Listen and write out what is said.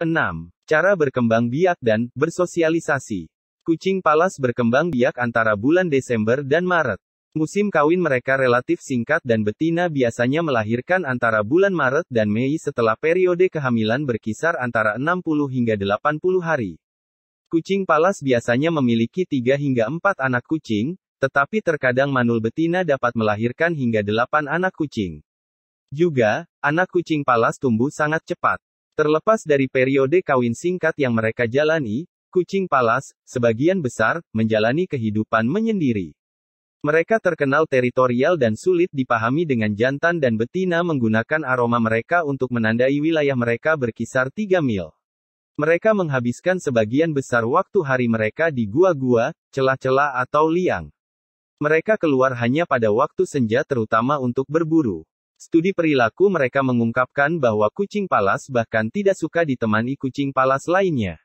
6. Cara berkembang biak dan bersosialisasi. Kucing palas berkembang biak antara bulan Desember dan Maret. Musim kawin mereka relatif singkat dan betina biasanya melahirkan antara bulan Maret dan Mei setelah periode kehamilan berkisar antara 60 hingga 80 hari. Kucing palas biasanya memiliki 3 hingga 4 anak kucing, tetapi terkadang manul betina dapat melahirkan hingga 8 anak kucing. Juga, anak kucing palas tumbuh sangat cepat. Terlepas dari periode kawin singkat yang mereka jalani, kucing palas, sebagian besar, menjalani kehidupan menyendiri. Mereka terkenal teritorial dan sulit dipahami dengan jantan dan betina menggunakan aroma mereka untuk menandai wilayah mereka berkisar 3 mil. Mereka menghabiskan sebagian besar waktu hari mereka di gua-gua, celah-celah atau liang. Mereka keluar hanya pada waktu senja terutama untuk berburu. Studi perilaku mereka mengungkapkan bahwa kucing palas bahkan tidak suka ditemani kucing palas lainnya.